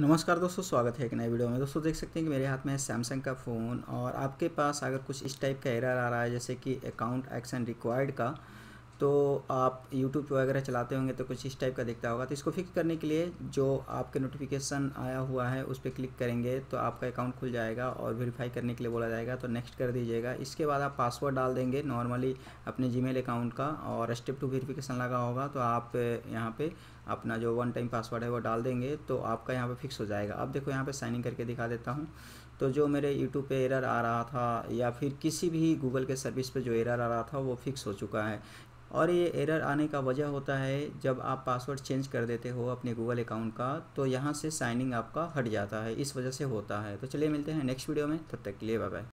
नमस्कार दोस्तों स्वागत है एक नए वीडियो में दोस्तों देख सकते हैं कि मेरे हाथ में है सैमसंग का फ़ोन और आपके पास अगर कुछ इस टाइप का एरर आ रहा है जैसे कि अकाउंट एक्शन रिक्वायर्ड का तो आप यूट्यूब वगैरह चलाते होंगे तो कुछ इस टाइप का दिखता होगा तो इसको फिक्स करने के लिए जो आपके नोटिफिकेशन आया हुआ है उस पर क्लिक करेंगे तो आपका अकाउंट खुल जाएगा और वेरीफाई करने के लिए बोला जाएगा तो नेक्स्ट कर दीजिएगा इसके बाद आप पासवर्ड डाल देंगे नॉर्मली अपने जी अकाउंट का और स्टेप टू वेरीफिकेशन लगा होगा तो आप यहाँ पर अपना जो वन टाइम पासवर्ड है वो डाल देंगे तो आपका यहाँ पर फिक्स हो जाएगा अब देखो यहाँ पर साइन इन करके दिखा देता हूँ तो जो मेरे यूट्यूब पे एरर आ रहा था या फिर किसी भी गूगल के सर्विस पे जो एरर आ रहा था वो फिक्स हो चुका है और ये एरर आने का वजह होता है जब आप पासवर्ड चेंज कर देते हो अपने गूगल अकाउंट का तो यहाँ से साइनिंग आपका हट जाता है इस वजह से होता है तो चलिए मिलते हैं नेक्स्ट वीडियो में तब तक के लिए बाय